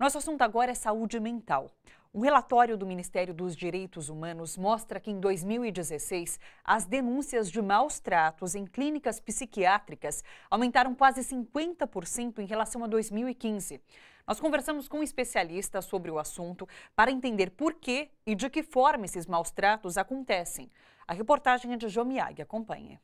Nosso assunto agora é saúde mental. Um relatório do Ministério dos Direitos Humanos mostra que em 2016, as denúncias de maus tratos em clínicas psiquiátricas aumentaram quase 50% em relação a 2015. Nós conversamos com um especialistas sobre o assunto para entender por que e de que forma esses maus tratos acontecem. A reportagem é de Jomiag, acompanhe.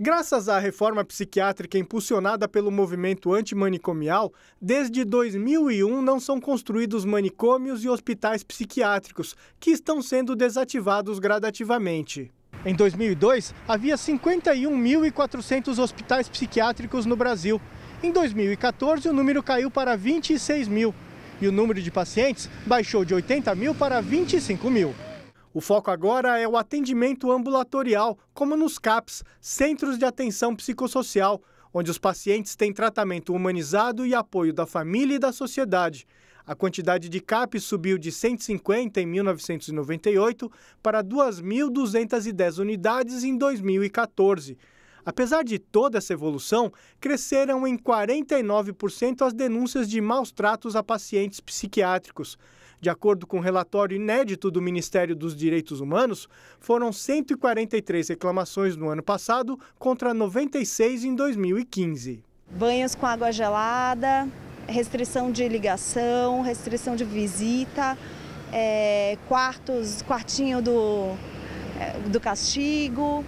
Graças à reforma psiquiátrica impulsionada pelo movimento antimanicomial, desde 2001 não são construídos manicômios e hospitais psiquiátricos, que estão sendo desativados gradativamente. Em 2002, havia 51.400 hospitais psiquiátricos no Brasil. Em 2014, o número caiu para 26 mil. E o número de pacientes baixou de 80 mil para 25 mil. O foco agora é o atendimento ambulatorial, como nos CAPs, Centros de Atenção Psicossocial, onde os pacientes têm tratamento humanizado e apoio da família e da sociedade. A quantidade de CAPs subiu de 150 em 1998 para 2.210 unidades em 2014. Apesar de toda essa evolução, cresceram em 49% as denúncias de maus tratos a pacientes psiquiátricos. De acordo com um relatório inédito do Ministério dos Direitos Humanos, foram 143 reclamações no ano passado contra 96 em 2015. Banhos com água gelada, restrição de ligação, restrição de visita, é, quartos, quartinho do, é, do castigo,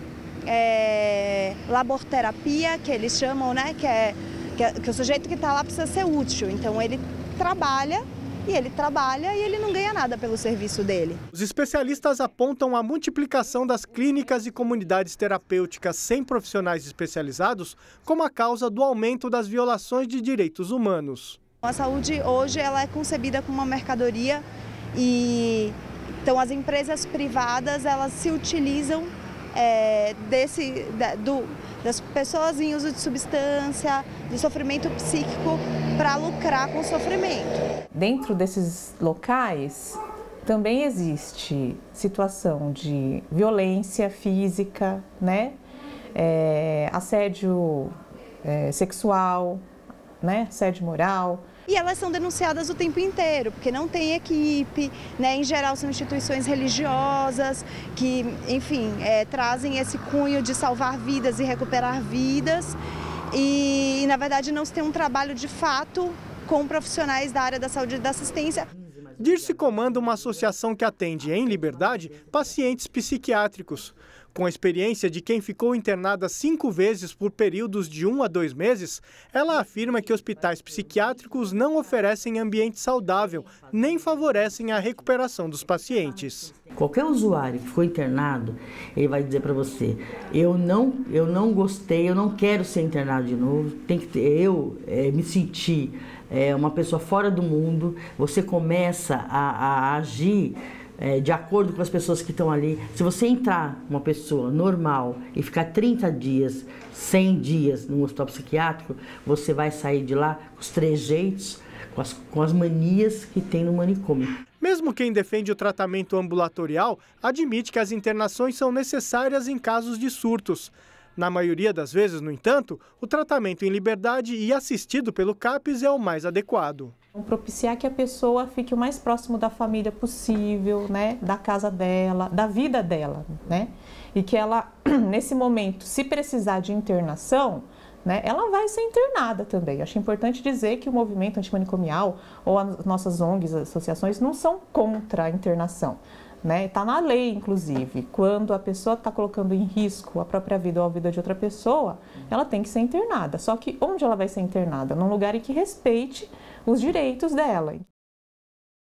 é, laborterapia, que eles chamam, né? Que, é, que, é, que o sujeito que está lá precisa ser útil. Então ele trabalha e ele trabalha e ele não ganha nada pelo serviço dele. Os especialistas apontam a multiplicação das clínicas e comunidades terapêuticas sem profissionais especializados como a causa do aumento das violações de direitos humanos. A saúde hoje ela é concebida como uma mercadoria e então as empresas privadas elas se utilizam é, desse da, do, das pessoas em uso de substância, do sofrimento psíquico para lucrar com o sofrimento. Dentro desses locais também existe situação de violência física, né? É, assédio é, sexual, né? Assédio moral. E elas são denunciadas o tempo inteiro, porque não tem equipe, né? em geral são instituições religiosas que, enfim, é, trazem esse cunho de salvar vidas e recuperar vidas. E, na verdade, não se tem um trabalho de fato com profissionais da área da saúde e da assistência. Dirce comanda uma associação que atende, em liberdade, pacientes psiquiátricos. Com a experiência de quem ficou internada cinco vezes por períodos de um a dois meses, ela afirma que hospitais psiquiátricos não oferecem ambiente saudável, nem favorecem a recuperação dos pacientes. Qualquer usuário que for internado, ele vai dizer para você: eu não, eu não gostei, eu não quero ser internado de novo. Tem que ter, eu é, me senti é, uma pessoa fora do mundo. Você começa a, a agir é, de acordo com as pessoas que estão ali. Se você entrar uma pessoa normal e ficar 30 dias, 100 dias num hospital psiquiátrico, você vai sair de lá com os trejeitos, com as, com as manias que tem no manicômio. Mesmo quem defende o tratamento ambulatorial admite que as internações são necessárias em casos de surtos. Na maioria das vezes, no entanto, o tratamento em liberdade e assistido pelo CAPES é o mais adequado. Então, propiciar que a pessoa fique o mais próximo da família possível, né? da casa dela, da vida dela. Né? E que ela, nesse momento, se precisar de internação, né, ela vai ser internada também. Acho importante dizer que o movimento antimanicomial ou as nossas ONGs, associações, não são contra a internação. Está né? Tá na lei, inclusive. Quando a pessoa está colocando em risco a própria vida ou a vida de outra pessoa, ela tem que ser internada. Só que onde ela vai ser internada? Num lugar em que respeite os direitos dela.